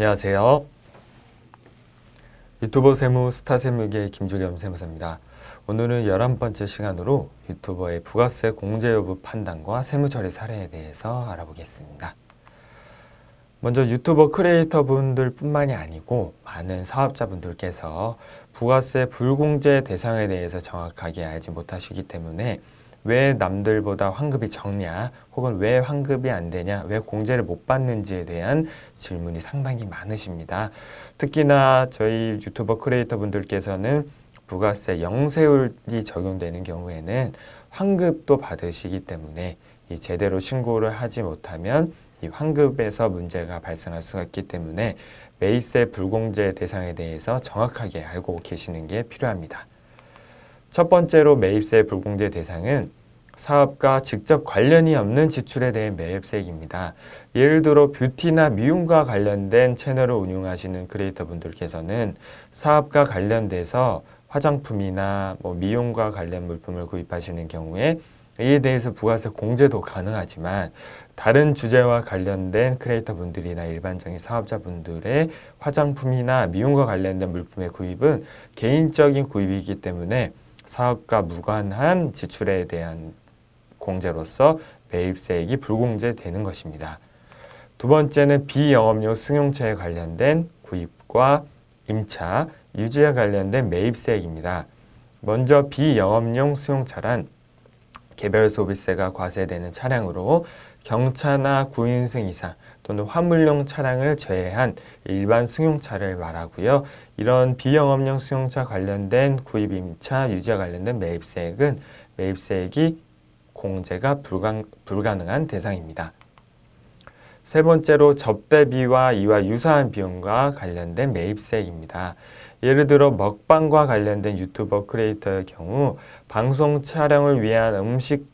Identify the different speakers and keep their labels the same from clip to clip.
Speaker 1: 안녕하세요. 유튜버 세무 스타 세무계 김주겸 세무사입니다. 오늘은 열한 번째 시간으로 유튜버의 부가세 공제 여부 판단과 세무 처리 사례에 대해서 알아보겠습니다. 먼저 유튜버 크리에이터 분들 뿐만이 아니고 많은 사업자분들께서 부가세 불공제 대상에 대해서 정확하게 알지 못하시기 때문에 왜 남들보다 환급이 적냐 혹은 왜 환급이 안 되냐 왜 공제를 못 받는지에 대한 질문이 상당히 많으십니다. 특히나 저희 유튜버 크리에이터 분들께서는 부가세 영세율이 적용되는 경우에는 환급도 받으시기 때문에 이 제대로 신고를 하지 못하면 이 환급에서 문제가 발생할 수가 있기 때문에 매입세 불공제 대상에 대해서 정확하게 알고 계시는 게 필요합니다. 첫 번째로 매입세 불공제 대상은 사업과 직접 관련이 없는 지출에 대한 매입세입니다. 예를 들어 뷰티나 미용과 관련된 채널을 운영하시는 크리에이터 분들께서는 사업과 관련돼서 화장품이나 뭐 미용과 관련 물품을 구입하시는 경우에 이에 대해서 부가세 공제도 가능하지만 다른 주제와 관련된 크리에이터 분들이나 일반적인 사업자 분들의 화장품이나 미용과 관련된 물품의 구입은 개인적인 구입이기 때문에 사업과 무관한 지출에 대한 공제로서 매입세액이 불공제되는 것입니다. 두 번째는 비영업용 승용차에 관련된 구입과 임차, 유지에 관련된 매입세액입니다. 먼저 비영업용 승용차란 개별 소비세가 과세되는 차량으로 경차나 구인승 이상 또는 화물용 차량을 제외한 일반 승용차를 말하고요. 이런 비영업용 승용차 관련된 구입 임차 유지와 관련된 매입세액은 매입세액이 공제가 불가, 불가능한 대상입니다. 세 번째로 접대비와 이와 유사한 비용과 관련된 매입세액입니다. 예를 들어 먹방과 관련된 유튜버 크리에이터의 경우 방송 촬영을 위한 음식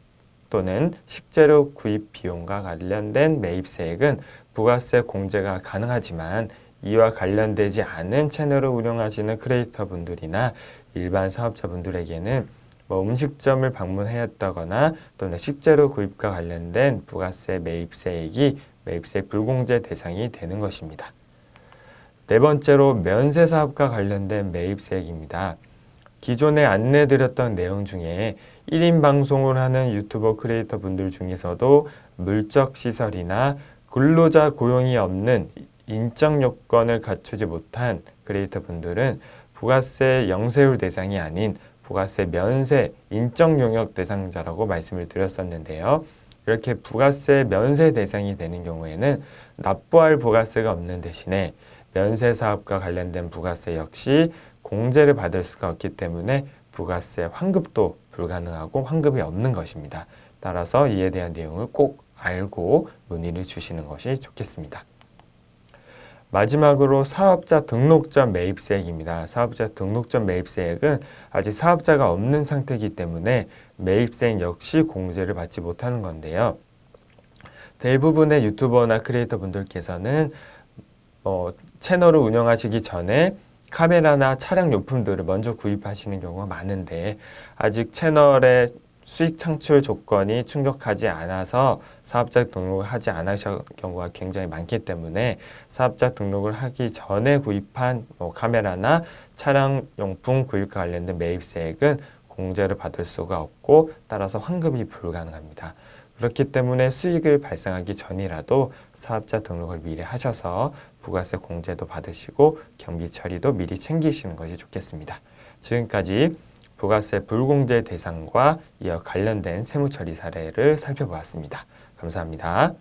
Speaker 1: 또는 식재료 구입 비용과 관련된 매입세액은 부가세 공제가 가능하지만 이와 관련되지 않은 채널을 운영하시는 크리에이터분들이나 일반 사업자분들에게는 뭐 음식점을 방문하였다거나 또는 식재료 구입과 관련된 부가세 매입세액이 매입세 불공제 대상이 되는 것입니다. 네 번째로 면세사업과 관련된 매입세액입니다. 기존에 안내드렸던 내용 중에 1인 방송을 하는 유튜버 크리에이터 분들 중에서도 물적시설이나 근로자 고용이 없는 인적 요건을 갖추지 못한 크리에이터 분들은 부가세 영세율 대상이 아닌 부가세 면세 인적 용역 대상자라고 말씀을 드렸었는데요. 이렇게 부가세 면세 대상이 되는 경우에는 납부할 부가세가 없는 대신에 면세 사업과 관련된 부가세 역시 공제를 받을 수가 없기 때문에 부가세 환급도 불가능하고 환급이 없는 것입니다. 따라서 이에 대한 내용을 꼭 알고 문의를 주시는 것이 좋겠습니다. 마지막으로 사업자 등록전 매입세액입니다. 사업자 등록전 매입세액은 아직 사업자가 없는 상태이기 때문에 매입세액 역시 공제를 받지 못하는 건데요. 대부분의 유튜버나 크리에이터 분들께서는 어, 채널을 운영하시기 전에 카메라나 차량 용품들을 먼저 구입하시는 경우가 많은데 아직 채널의 수익 창출 조건이 충족하지 않아서 사업자 등록을 하지 않으신 경우가 굉장히 많기 때문에 사업자 등록을 하기 전에 구입한 뭐 카메라나 차량 용품 구입과 관련된 매입세액은 공제를 받을 수가 없고 따라서 환급이 불가능합니다. 그렇기 때문에 수익을 발생하기 전이라도 사업자 등록을 미리 하셔서 부가세 공제도 받으시고 경비 처리도 미리 챙기시는 것이 좋겠습니다. 지금까지 부가세 불공제 대상과 이어 관련된 세무 처리 사례를 살펴보았습니다. 감사합니다.